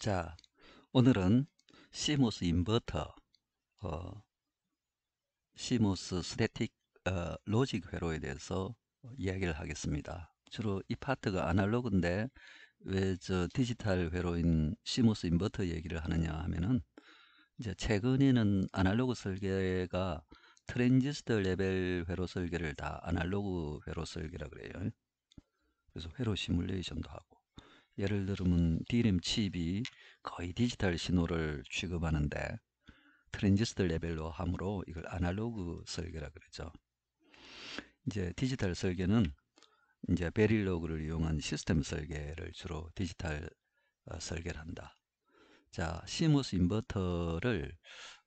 자, 오늘은 CMOS 인버터, 어, CMOS 스태틱 어, 로직 회로에 대해서 이야기를 하겠습니다. 주로 이 파트가 아날로그인데 왜 저 디지털 회로인 CMOS 인버터 얘기를 하느냐 하면은 이제 최근에는 아날로그 설계가 트랜지스터 레벨 회로 설계를 다 아날로그 회로 설계라 그래요. 그래서 회로 시뮬레이션도 하고 예를 들면 DRAM 칩이 거의 디지털 신호를 취급하는데 트랜지스터 레벨로 함으로 이걸 아날로그 설계라 그러죠. 이제 디지털 설계는 이제 베릴로그를 이용한 시스템 설계를 주로 디지털 어, 설계를 한다. 자, CMOS 인버터를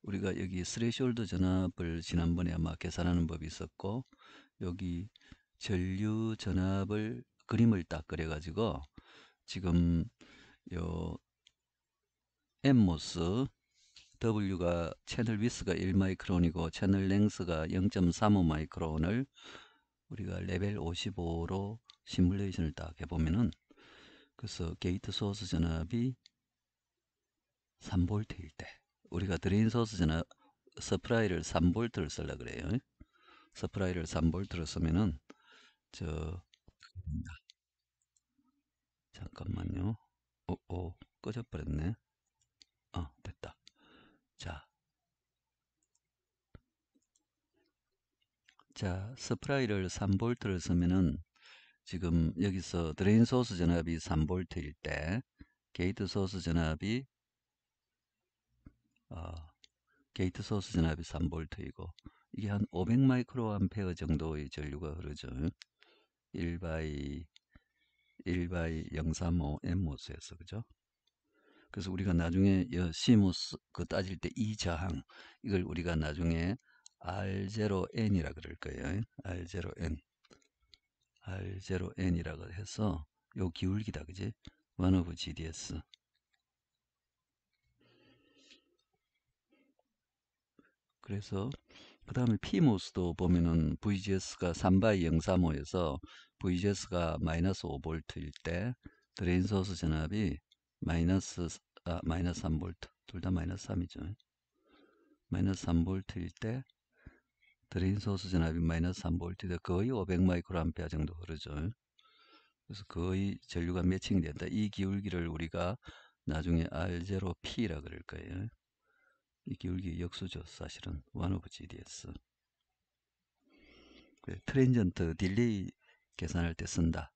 우리가 여기 스레숄홀드 전압을 지난번에 아마 계산하는 법이 있었고 여기 전류 전압을 그림을 딱 그려가지고 지금 요 엠모스 W가 채널 위스가 1마이크론이고 채널 랭스가 0.35마이크론을 우리가 레벨 55로 시뮬레이션을 딱 해보면은 그래서 게이트 소스 전압이 3볼트일 때 우리가 드레인 소스 전압 서프라이를 3볼트를 쓰려 그래요. 서프라이를 3볼트를 쓰면은 저 잠깐만요. 오, 어, 오, 어, 꺼져버렸네. 아, 됐다. 자. 자, 스프라이를 3볼트를 쓰면은 지금 여기서 드레인 소스 전압이 3볼트일 때 게이트 소스 전압이 어, 게이트 소스 전압이 3볼트이고 이게 한 500마이크로 암페어 정도의 전류가 흐르죠. 1바이 1바이 035 M모스에서 그죠? 그래서 우리가 나중에 여모스그 따질 때이 저항 이걸 우리가 나중에 R0N이라 그럴 거예요. R0N R0N이라고 해서 요 기울기다 그지? one of GDS 그래서 그 다음에 PMOS도 보면은 VGS가 3바이 035에서 VGS가 마이너스 5볼트일 때 드레인 소스 전압이 마이너스 아, 마이너스 3볼트 둘 다 마이너스 3이죠. 마이너스 3볼트일 때 드레인 소스 전압이 마이너스 3볼트인 거의 500마이크로암페어 정도 흐르죠. 그래서 거의 전류가 매칭된다. 이 기울기를 우리가 나중에 R0P라 그럴 거예요. 이 기울기 역수죠. 사실은 one of GDS. 그 트랜전트 딜레이 계산할 때 쓴다.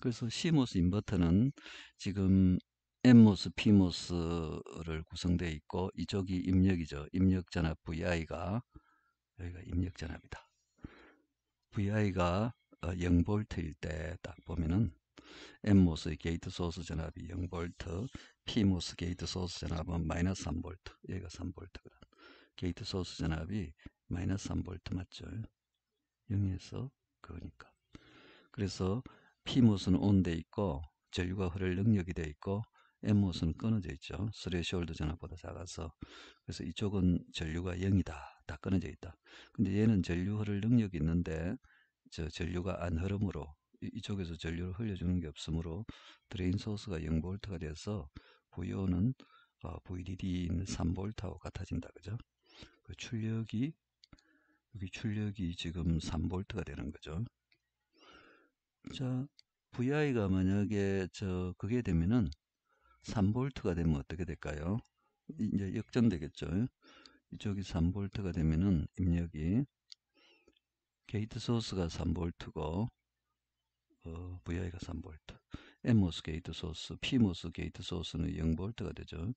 그래서 CMOS 인버터는 지금 NMOS, PMOS를 구성되어 있고 이쪽이 입력이죠. 입력 전압 VI가 여기가 입력 전압이다. VI가 0V일 어, 때딱 보면은 M모스의 게이트 소스 전압이 0V, P모스 게이트 소스 전압은 마이너스 3V, 얘가 3 v 게이트 소스 전압이 마이너스 3V 맞죠? 0에서 그러니까. 그래서 P모스는 온돼 있고 전류가 흐를 능력이 돼 있고 M모스는 끊어져 있죠. 스레시홀드 전압보다 작아서 그래서 이쪽은 전류가 0이다. 다 끊어져 있다. 근데 얘는 전류 흐를 능력이 있는데 저 전류가 안 흐름으로 이쪽에서 전류를 흘려주는 게 없으므로 드레인 소스가 0V가 돼서 VO는 어, VDD인 3V하고 같아진다. 그죠? 그 출력이 여기 출력이 지금 3V가 되는 거죠. 자, VI가 만약에 저 그게 되면은 3V가 되면 어떻게 될까요? 이제 역전되겠죠. 이쪽이 3V가 되면은 입력이 게이트 소스가 3V고 VI가 3V, MOS 게이트 소스, PMOS 게이트 소스는 0V가 되죠.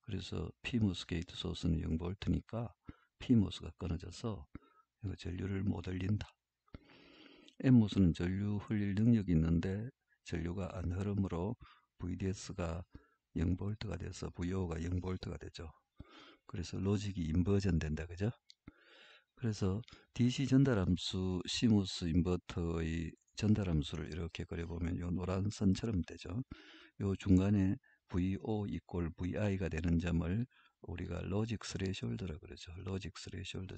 그래서 PMOS 게이트 소스는 0V니까 PMOS가 끊어져서 이거 전류를 못 흘린다. MOS는 전류 흘릴 능력이 있는데 전류가 안 흐름으로 VDS가 0V가 돼서 VO가 0V가 되죠. 그래서 로직이 인버전 된다. 그죠? 그래서 DC 전달함수 CMOS 인버터의 전달함수를 이렇게 그려보면 요 노란 선처럼 되죠. 요 중간에 VO 이꼴 VI가 되는 점을 우리가 로직 스레숄더라 그러죠. 로직 스레숄더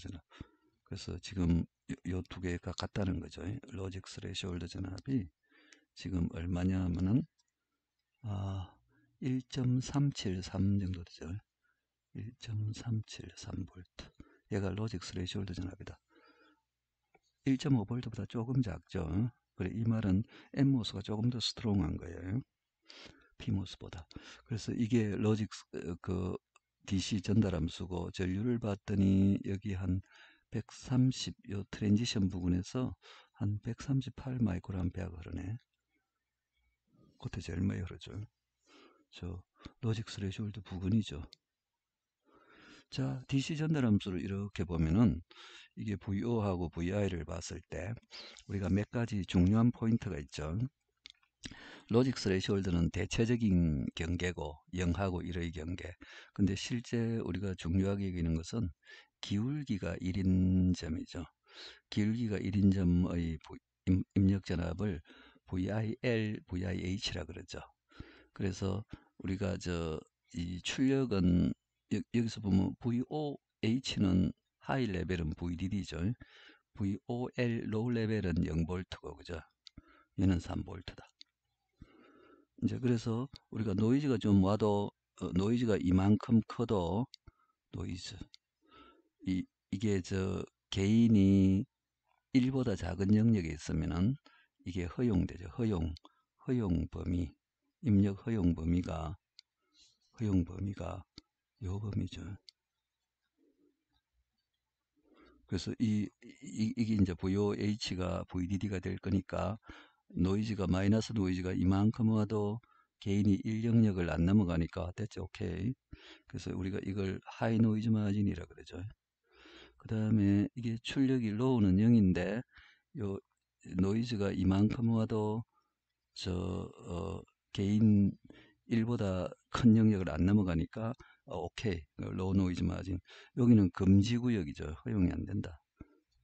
그래서 지금 요 두 개가 같다는 거죠. 로직 스레숄더 전압이 지금 얼마냐 하면은 아, 1.373 정도 되죠. 1 3 7 3 볼트. 얘가 로직 스레이숄드 전압이다. 1 5볼트보다 조금 작죠. 그래 이 말은 M모스가 조금 더 스트롱한 거예요. P모스보다. 그래서 이게 로직 어, 그 DC 전달 함수고 전류를 봤더니 여기 한 130, 요 트랜지션 부분에서 한 138 마이크로암페어가 흐르네. 그때 제일 많이 흐르죠. 저 로직 스레시홀드 부분이죠 자, DC 전달함수를 이렇게 보면은 이게 VO하고 VI를 봤을 때 우리가 몇 가지 중요한 포인트가 있죠. 로직 스레시홀드는 대체적인 경계고 0하고 1의 경계 근데 실제 우리가 중요하게 여기는 것은 기울기가 1인점이죠. 기울기가 1인점의 입력전압을 VIL, VIH라 그러죠. 그래서 우리가 저 이 출력은 여, 기서 보면 VOH는 하이 레벨은 VDD죠. VOL 로우 레벨은 0 v 트고 그죠? 얘는 3 v 다 이제 그래서 우리가 노이즈가 좀 와도 어, 노이즈가 이만큼 커도 노이즈 이, 이게 저 개인이 1보다 작은 영역에 있으면은 이게 허용되죠. 허용 허용 범위 입력 허용 범위가 허용 범위가 요범이죠. 그래서 이, 이, 이게 이제 VOH가 VDD가 될 거니까 노이즈가 마이너스 노이즈가 이만큼 와도 개인이 일영역을 안 넘어가니까 됐죠. 오케이. 그래서 우리가 이걸 하이 노이즈 마진이라 그러죠. 그 다음에 이게 출력이 로우는 0인데 요 노이즈가 이만큼 와도 저 어, 개인 1보다 큰 영역을 안 넘어가니까 어, 오케이. 로우 노이즈 마진. 여기는 금지 구역이죠. 허용이 안 된다.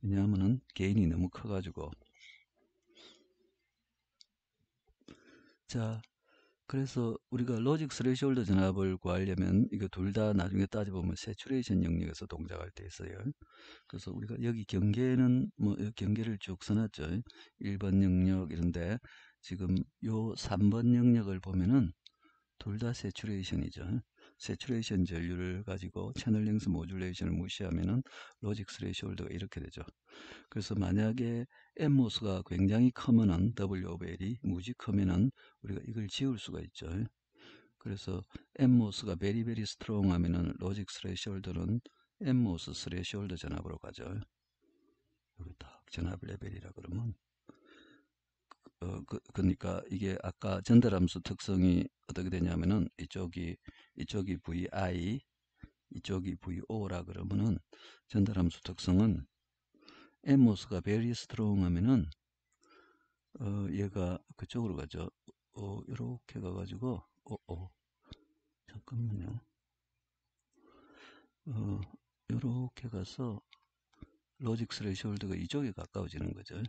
왜냐하면은 개인이 너무 커가지고. 자, 그래서 우리가 로직 스레시홀드 전압을 구하려면 이거 둘 다 나중에 따져보면 세츄레이션 영역에서 동작할 때 있어요. 그래서 우리가 여기 경계는 뭐 경계를 쭉 써놨죠. 1번 영역 이런데 지금 요 3번 영역을 보면은 둘 다 세츄레이션이죠. 세츄레이션 전류를 가지고 채널 랭스 모듈레이션을 무시하면은 로직 스레이숄드가 이렇게 되죠. 그래서 만약에 M모스가 굉장히 크면은 W 오브 L이 무지 크면은 우리가 이걸 지울 수가 있죠. 그래서 M모스가 베리베리 스트롱 하면은 로직 스레이숄드는 M모스 스레이숄드 전압으로 가죠. 여기 딱 전압 레벨이라 그러면 어, 그, 러니까 이게 아까 전달함수 특성이 어떻게 되냐면은 이쪽이 이쪽이 VI, 이쪽이 VO라 그러면은 전달함수 특성은 MOS가 very strong 하면은 어, 얘가 그쪽으로 가죠. 어, 이렇게 가가지고 어, 어. 잠깐만요. 어, 이렇게 가서 로직 스레이숄드가 이쪽에 가까워지는 거죠.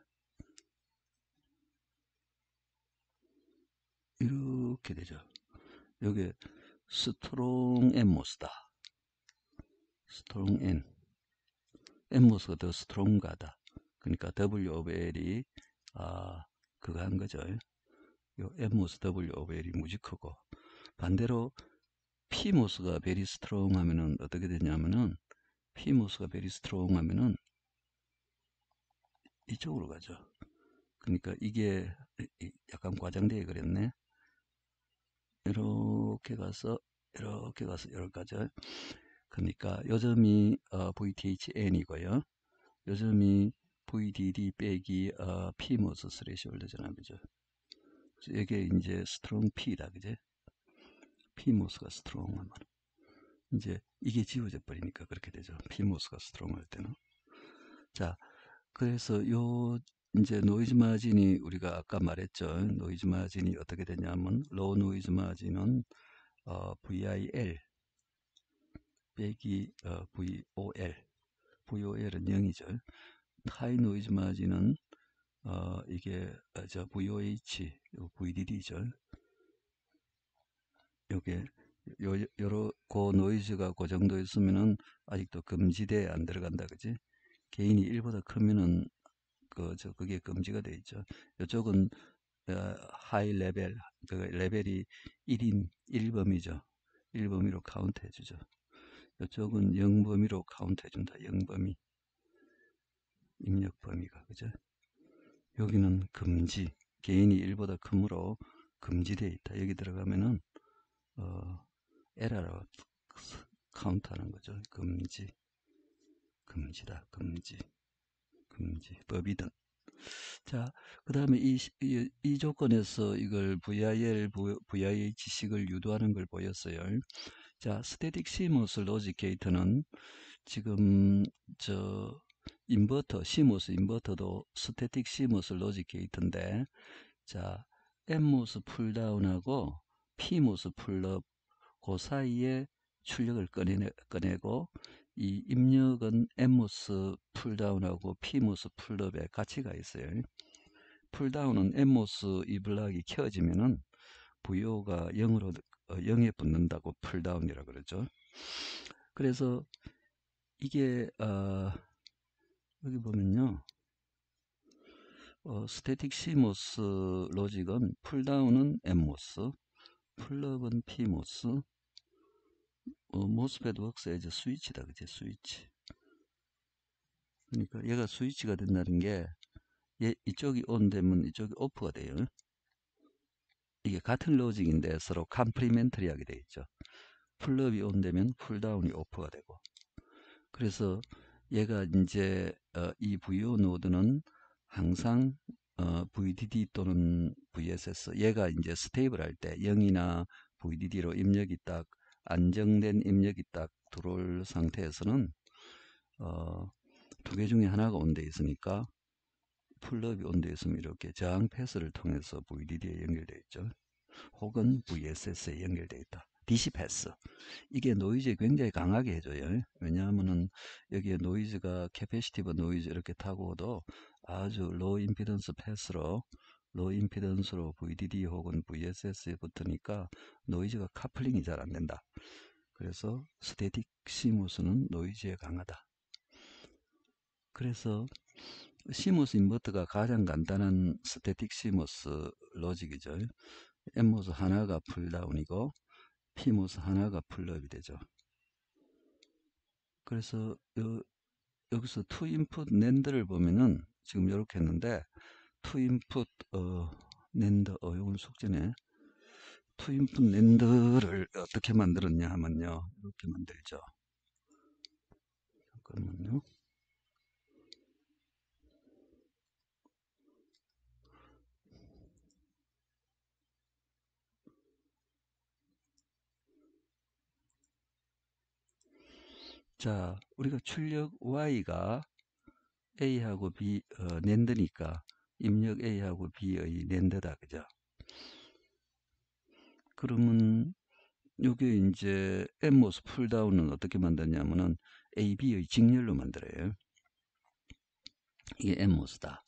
이렇게 되죠. 여기 스트롱 엠모스다. 스트롱 엔. 엠모스가 더 스트롱가다. 그러니까 W of L이 아, 그거 한 거죠. 요 엠모스 W of L이 무지 크고 반대로 P모스가 베리 스트롱 하면은 어떻게 되냐면은 P모스가 베리 스트롱 하면은 이쪽으로 가죠. 그러니까 이게 약간 과장되게 그랬네. 이렇게 가서 이렇게 가서 여기까지 그러니까 요점이 어, VTHN이고요. 요점이 VDD 빼기 어, P 모스 스레시올 되잖아 그죠? 이게 이제 스트롱 P다 그제? P 모스가 스트롱한 말. 이제 이게 지워져 버리니까 그렇게 되죠. P 모스가 스트롱할 때는. 자, 그래서 요 이제 노이즈 마진이 우리가 아까 말했죠. 노이즈 마진이 어떻게 되냐면 로우 노이즈 마진은 어, VIL 빼기 어, VOL VOL은 0이죠. 타이 노이즈 마진은 어, 이게 어, 저 VOH VDD죠. 요게 요, 요러 고 노이즈가 고정도 있으면은 아직도 금지대에 안 들어간다 그지 개인이 1보다 크면은 그, 저, 그게 금지가 돼 있죠. 이쪽은 어, 하이 레벨, 그 레벨이 1인 1범위죠. 1범위로 카운트 해주죠. 이쪽은 0범위로 카운트 해준다. 0범위. 입력 범위가, 그죠? 여기는 금지. 개인이 1보다 크므로 금지되어 있다. 여기 들어가면은, 어, 에러로 카운트 하는 거죠. 금지. 금지다. 금지. 금지법이든. 자, 그 다음에 이, 이, 이, 조건에서 이걸 VIL, VIA 지식을 유도하는 걸 보였어요. 자, 스테틱 시모스 로직 게이트는 지금 저 인버터, 시모스 인버터도 스테틱 시모스 로직 게이트인데 자, M모스 풀다운하고 P모스 풀업 그 사이에 출력을 꺼내, 꺼내고 이 입력은 엠모스 풀다운하고 피모스 풀업의 가치가 있어요. 풀다운은 엠모스 이 블락이 켜지면은 부여가 0으로 0에 어, 붙는다고 풀다운이라 그러죠. 그래서 이게 어, 여기 보면요. 어, 스태틱 시모스 로직은 풀다운은 엠모스, 풀업은 피모스, 어, 모스펫 웍스 에즈 스위치다 그치 스위치 그러니까 얘가 스위치가 된다는 게 얘, 이쪽이 온 되면 이쪽이 오프가 돼요 이게 같은 로직인데 서로 컴플리멘터리하게 돼 있죠 풀업이 온 되면 풀다운이 오프가 되고 그래서 얘가 이제 어, 이 VO 노드는 항상 어, VDD 또는 VSS 얘가 이제 스테이블 할 때 0이나 VDD로 입력이 딱 안정된 입력이 딱 들어올 상태에서는 어, 두개 중에 하나가 온 데 있으니까 풀럽이 온 데 있으면 이렇게 저항 패스를 통해서 VDD에 연결되어 있죠. 혹은 VSS에 연결되어 있다. DC 패스. 이게 노이즈에 굉장히 강하게 해줘요. 왜냐하면은 여기에 노이즈가 캐패시티브 노이즈 이렇게 타고도 아주 로우 임피던스 패스로 로 임피던스로 VDD 혹은 VSS에 붙으니까 노이즈가 카플링이 잘 안된다. 그래서 스테틱 시무스는 노이즈에 강하다. 그래서 시무스 인버터가 가장 간단한 스테틱 시무스 로직이죠. m 모스 하나가 풀다운이고 p 모스 하나가 풀럽이 되죠. 그래서 요, 여기서 투 인풋 낸드를 보면은 지금 이렇게 했는데 to i n 어, 낸드 어, 이건 숙제네. to i n 낸드를 어떻게 만들었냐 하면요. 이렇게 만들죠. 잠깐만요. 자, 우리가 출력 y가 a하고 b 어, 낸드니까 입력 A하고 B의 랜드다. 그죠? 그러면 이게 이제 M모스 풀다운은 어떻게 만드냐면은 AB의 직렬로 만들어요. 이게 M모스다.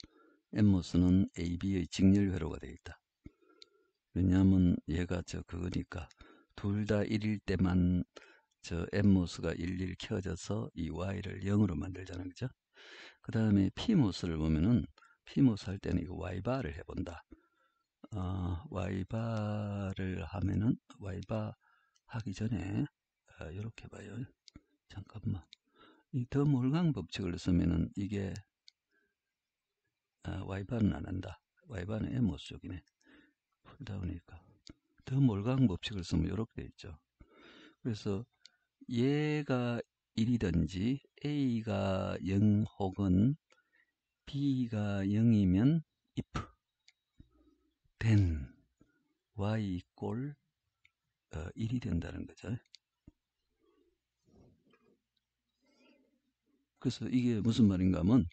M모스는 AB의 직렬 회로가 되어 있다. 왜냐하면 얘가 저 그거니까 둘 다 1일 때만 저 M모스가 1일 켜져서 이 Y를 0으로 만들잖아요. 그죠? 그 다음에 P모스를 보면은 피무스 할 때는 이 와이바를 해본다. 어, 와이바를 하면은 와이바 하기 전에 어, 이렇게 봐요. 잠깐만. 이 더 몰강 법칙을 쓰면은 이게 아, 와이바는 안 한다. 와이바는 M5 쪽이네. 풀다운이니까. 그러니까 더 몰강 법칙을 쓰면 이렇게 돼 있죠. 그래서 얘가 1이든지 A가 0 혹은 b가 0이면 if then y 꼴 어, 1이 된다는 거죠. 그래서 이게 무슨 말인가 하면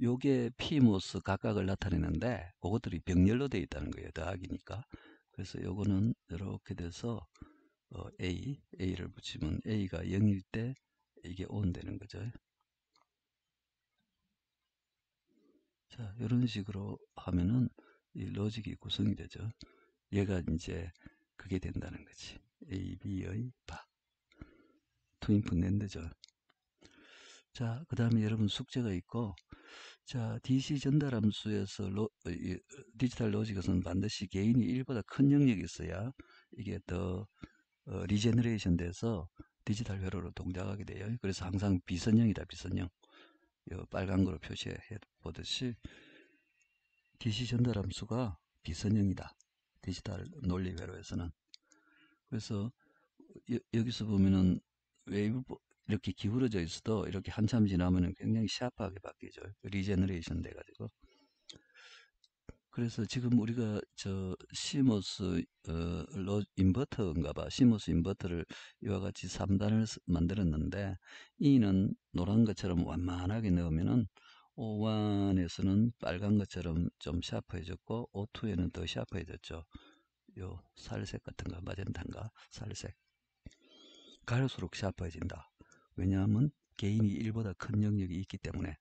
요게 p, m o s 각각을 나타내는데 그것들이 병렬로 되어 있다는 거예요. 더하기니까. 그래서 요거는 이렇게 돼서 어, A, A를 붙이면 A가 0일 때 이게 온 되는 거죠. 자, 이런 식으로 하면은 이 로직이 구성이 되죠. 얘가 이제 그게 된다는 거지. A, B의 바. 투인풋 랜드죠. 자, 그 다음에 여러분 숙제가 있고, 자, DC 전달 함수에서 로, 어, 디지털 로직에서는 반드시 개인이 1보다 큰 영역이 있어야 이게 더 어, 리제너레이션 돼서 디지털 회로로 동작하게 돼요. 그래서 항상 비선형이다, 비선형. 빨간 거로 표시해 보듯이 DC 전달 함수가 비선형이다. 디지털 논리회로에서는. 그래서 여, 기서 보면은 웨이브 이렇게 기울어져 있어도 이렇게 한참 지나면 굉장히 샤프하게 바뀌죠. 리제너레이션 돼가지고 그래서 지금 우리가 저 시모스 어, 로, 인버터인가 봐 시모스 인버터를 이와 같이 3단을 만들었는데 이는 노란 것처럼 완만하게 넣으면은 O1에서는 빨간 것처럼 좀 샤프해졌고 O2에는 더 샤프해졌죠 요 살색 같은가 마젠타가 살색 갈수록 샤프해진다 왜냐하면 개인이 1보다 큰 영역이 있기 때문에